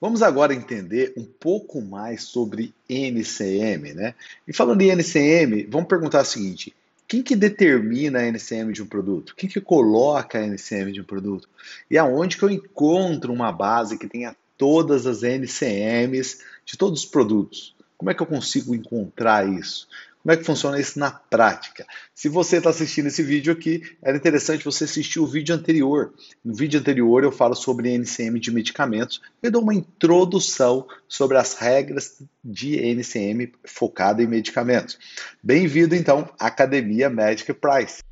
Vamos agora entender um pouco mais sobre NCM, né? E falando em NCM, vamos perguntar o seguinte: quem que determina a NCM de um produto? Quem que coloca a NCM de um produto? E aonde que eu encontro uma base que tenha todas as NCMs de todos os produtos? Como é que eu consigo encontrar isso? Como é que funciona isso na prática? Se você está assistindo esse vídeo aqui, era interessante você assistir o vídeo anterior. No vídeo anterior eu falo sobre NCM de medicamentos e dou uma introdução sobre as regras de NCM focada em medicamentos. Bem-vindo então à Academia Magic Price.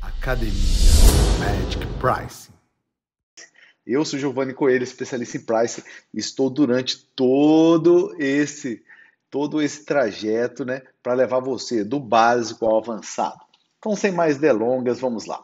Academia Magic Price. Eu sou Giovanni Coelho, especialista em Price, e estou durante todo esse todo esse trajeto né, para levar você do básico ao avançado. Então, sem mais delongas, vamos lá.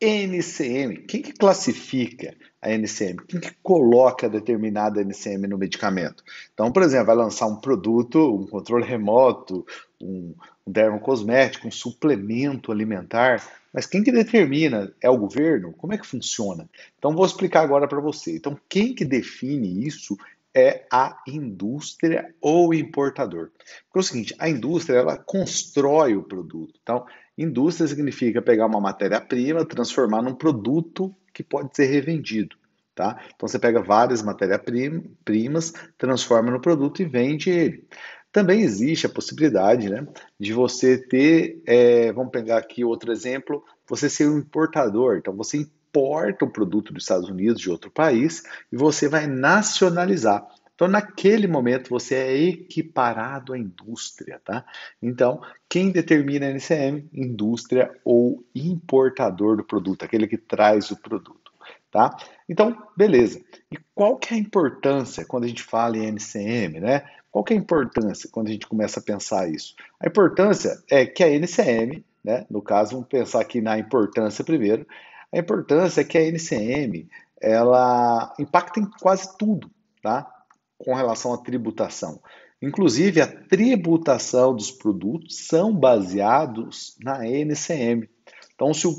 NCM, quem que classifica a NCM? Quem que coloca determinada NCM no medicamento? Então, por exemplo, vai lançar um produto, um controle remoto, um, um dermocosmético, um suplemento alimentar, mas quem que determina? É o governo? Como é que funciona? Então, vou explicar agora para você. Então, quem que define isso é a indústria ou importador. Porque é o seguinte, a indústria ela constrói o produto. Então, indústria significa pegar uma matéria-prima, transformar num produto que pode ser revendido. Tá? Então você pega várias matérias-primas, transforma no produto e vende ele. Também existe a possibilidade né, de você ter, é, vamos pegar aqui outro exemplo, você ser um importador. Então você importa um produto dos Estados Unidos, de outro país, e você vai nacionalizar. Então, naquele momento, você é equiparado à indústria, tá? Então, quem determina a NCM? Indústria ou importador do produto, aquele que traz o produto, tá? Então, beleza. E qual que é a importância quando a gente fala em NCM, né? Qual que é a importância quando a gente começa a pensar isso? A importância é que a NCM, né? No caso, vamos pensar aqui na importância primeiro, a importância é que a NCM ela impacta em quase tudo, tá? Com relação à tributação. Inclusive, a tributação dos produtos são baseados na NCM. Então, se o,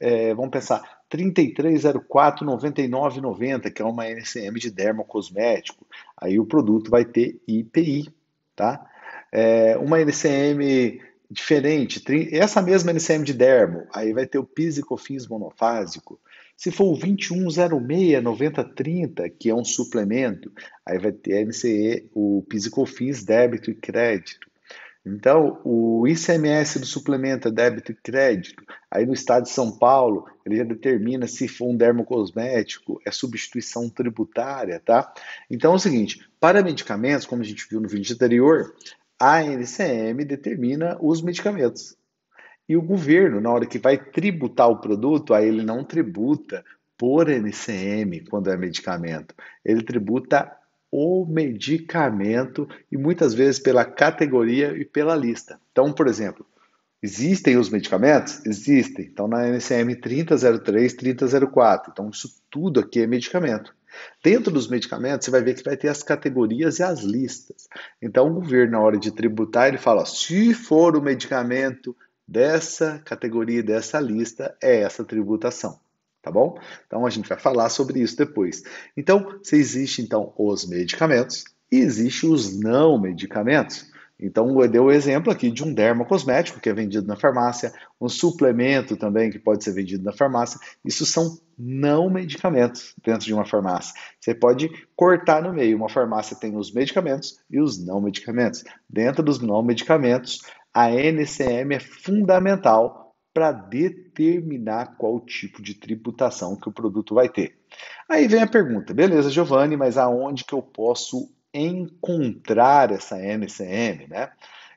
é, vamos pensar, 33049990, que é uma NCM de dermocosmético, aí o produto vai ter IPI, tá? É, uma NCM diferente, essa mesma NCM de dermo, aí vai ter o PIS e COFINS monofásico. Se for o 2106-9030, que é um suplemento, aí vai ter NCE, o PIS e COFINS, débito e crédito. Então, o ICMS do suplemento é débito e crédito. Aí no estado de São Paulo, ele já determina se for um dermocosmético, é substituição tributária, tá? Então é o seguinte, para medicamentos, como a gente viu no vídeo anterior, a NCM determina os medicamentos. E o governo, na hora que vai tributar o produto, aí ele não tributa por NCM quando é medicamento, ele tributa o medicamento e muitas vezes pela categoria e pela lista. Então, por exemplo, existem os medicamentos? Existem. Então, na NCM 3003, 3004. Então, isso tudo aqui é medicamento. Dentro dos medicamentos, você vai ver que vai ter as categorias e as listas. Então, o governo, na hora de tributar, ele fala: se for o medicamento dessa categoria e dessa lista, é essa tributação. Tá bom? Então a gente vai falar sobre isso depois. Então, se existe então os medicamentos e existe os não medicamentos. Então, eu dei o exemplo aqui de um dermocosmético que é vendido na farmácia, um suplemento também que pode ser vendido na farmácia. Isso são não medicamentos dentro de uma farmácia. Você pode cortar no meio. Uma farmácia tem os medicamentos e os não medicamentos. Dentro dos não medicamentos, a NCM é fundamental para determinar qual tipo de tributação que o produto vai ter. Aí vem a pergunta, beleza, Giovanni, mas aonde que eu posso encontrar essa MCM, né?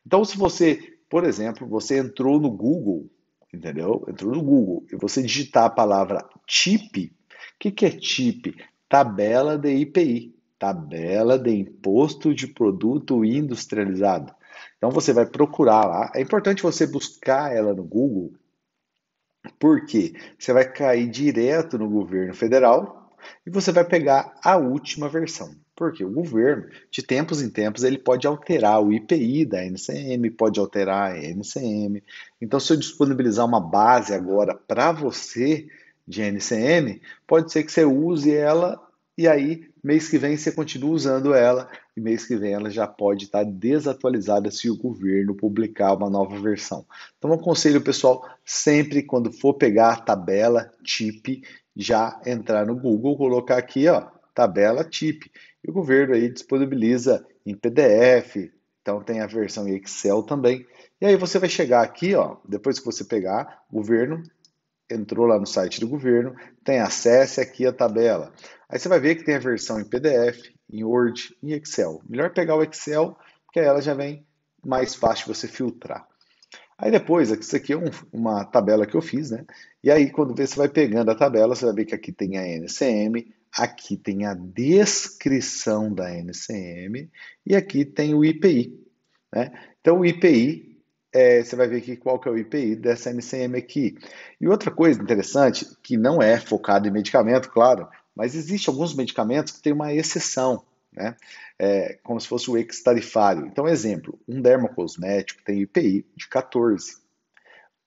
Então, se você, por exemplo, você entrou no Google, entendeu? Entrou no Google e você digitar a palavra TIP, o que, que é TIP? Tabela de IPI, tabela de imposto de produto industrializado. Então você vai procurar lá. É importante você buscar ela no Google, porque você vai cair direto no governo federal, e você vai pegar a última versão. Porque o governo, de tempos em tempos, ele pode alterar o IPI da NCM, pode alterar a NCM. Então, se eu disponibilizar uma base agora para você de NCM, pode ser que você use ela e aí mês que vem você continua usando ela e mês que vem ela já pode estar tá desatualizada se o governo publicar uma nova versão. Então, eu aconselho pessoal sempre quando for pegar a tabela TIP já entrar no Google, colocar aqui, ó, tabela TIP. E o governo aí disponibiliza em PDF, então tem a versão em Excel também. E aí você vai chegar aqui, ó, depois que você pegar, governo entrou lá no site do governo, tem acesso aqui a tabela. Aí você vai ver que tem a versão em PDF, em Word, em Excel. Melhor pegar o Excel, porque ela já vem mais fácil você filtrar. Aí depois, isso aqui é um, uma tabela que eu fiz, né? E aí, quando você vai pegando a tabela, você vai ver que aqui tem a NCM, aqui tem a descrição da NCM e aqui tem o IPI. Né? Então, o IPI, é, você vai ver aqui qual que é o IPI dessa NCM aqui. E outra coisa interessante, que não é focado em medicamento, claro, mas existe alguns medicamentos que tem uma exceção né? É, como se fosse o ex-tarifário. Então, exemplo, um dermocosmético tem IPI de 14.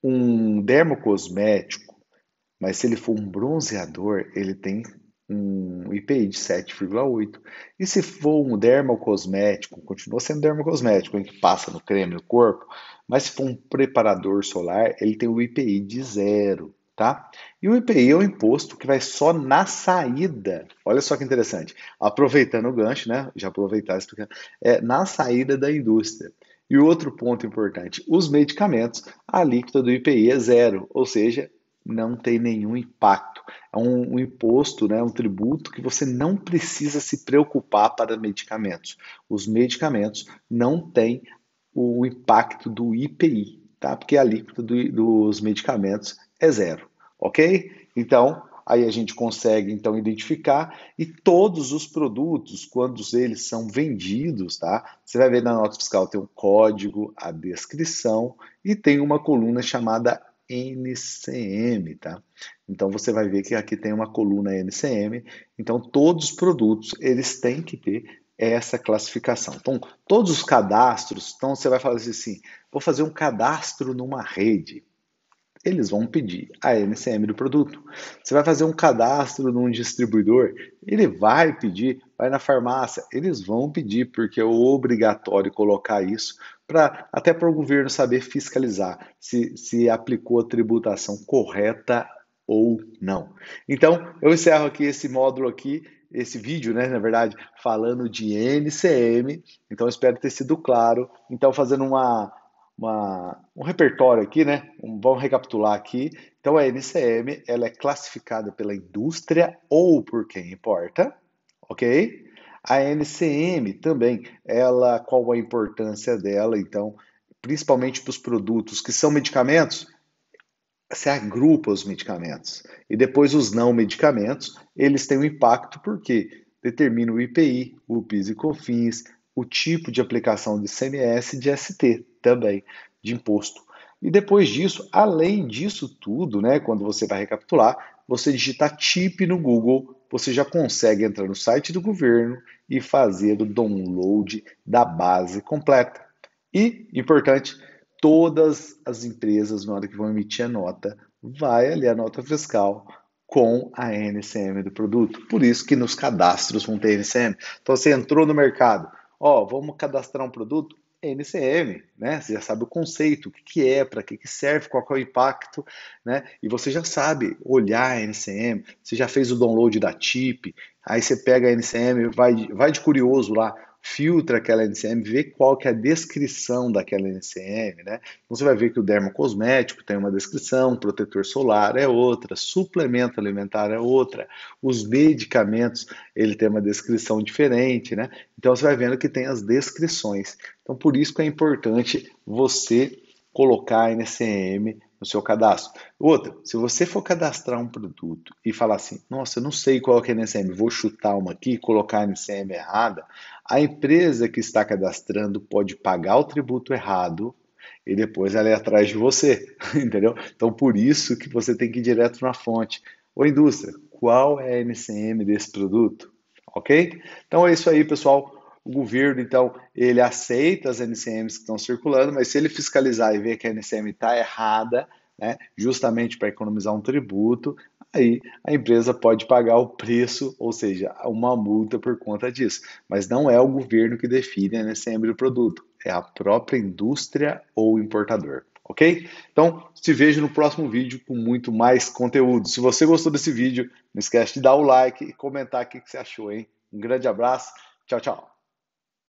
Um dermocosmético, mas se ele for um bronzeador, ele tem um IPI de 7,8. E se for um dermocosmético, continua sendo dermocosmético, em que passa no creme, no corpo, mas se for um preparador solar, ele tem o um IPI de zero. Tá? E o IPI é um imposto que vai só na saída. Olha só que interessante. Aproveitando o gancho, né? Já aproveitar explicar. É na saída da indústria. E outro ponto importante: os medicamentos, a alíquota do IPI é zero, ou seja, não tem nenhum impacto. É um, um imposto, né, um tributo que você não precisa se preocupar para medicamentos. Os medicamentos não têm o impacto do IPI, tá? Porque a alíquota do, dos medicamentos é zero ok? Então, aí a gente consegue então identificar e todos os produtos, quando eles são vendidos, tá? Você vai ver na nota fiscal tem o um código, a descrição e tem uma coluna chamada NCM, tá? Então você vai ver que aqui tem uma coluna NCM. Então todos os produtos eles têm que ter essa classificação. Então todos os cadastros, então você vai fazer assim, vou fazer um cadastro numa rede. Eles vão pedir a NCM do produto. Você vai fazer um cadastro num distribuidor, ele vai pedir, vai na farmácia, eles vão pedir, porque é obrigatório colocar isso para até para o governo saber fiscalizar se, se aplicou a tributação correta ou não. Então, eu encerro aqui esse módulo aqui esse vídeo, né, na verdade, falando de NCM. Então espero ter sido claro. Então fazendo uma uma, um repertório aqui, né? Um, vamos recapitular aqui. Então, a NCM ela é classificada pela indústria ou por quem importa, ok? A NCM também, ela qual a importância dela? Então, principalmente para os produtos que são medicamentos, se agrupa os medicamentos. E depois os não medicamentos, eles têm um impacto porque determina o IPI, o PIS e COFINS, o tipo de aplicação de CMS e de ST também, de imposto. E depois disso, além disso tudo, né, quando você vai recapitular, você digitar TIP no Google, você já consegue entrar no site do governo e fazer o download da base completa. E, importante, todas as empresas, na hora que vão emitir a nota, vai ali a nota fiscal com a NCM do produto. Por isso que nos cadastros vão ter NCM. Então você entrou no mercado, Ó, vamos cadastrar um produto? NCM, né? Você já sabe o conceito, o que, é, para que, serve, qual é o impacto, né? E você já sabe olhar a NCM, você já fez o download da TIP, aí você pega a NCM, vai, vai de curioso lá, filtra aquela NCM, vê qual que é a descrição daquela NCM, né? Então você vai ver que o dermocosmético tem uma descrição, protetor solar é outra, suplemento alimentar é outra, os medicamentos ele tem uma descrição diferente, né? Então você vai vendo que tem as descrições. Então por isso que é importante você colocar a NCM no seu cadastro. Outra, se você for cadastrar um produto e falar assim, nossa, eu não sei qual é a NCM, vou chutar uma aqui, colocar a NCM errada, a empresa que está cadastrando pode pagar o tributo errado e depois ela é atrás de você, entendeu? Então, por isso que você tem que ir direto na fonte. Ô indústria, qual é a NCM desse produto? Ok? Então é isso aí, pessoal o governo, então, ele aceita as NCMs que estão circulando, mas se ele fiscalizar e ver que a NCM está errada, né, justamente para economizar um tributo, aí a empresa pode pagar o preço, ou seja, uma multa por conta disso. Mas não é o governo que define a NCM do produto, é a própria indústria ou importador. Ok? Então, te vejo no próximo vídeo com muito mais conteúdo. Se você gostou desse vídeo, não esquece de dar o like e comentar o que você achou, hein? Um grande abraço, tchau, tchau.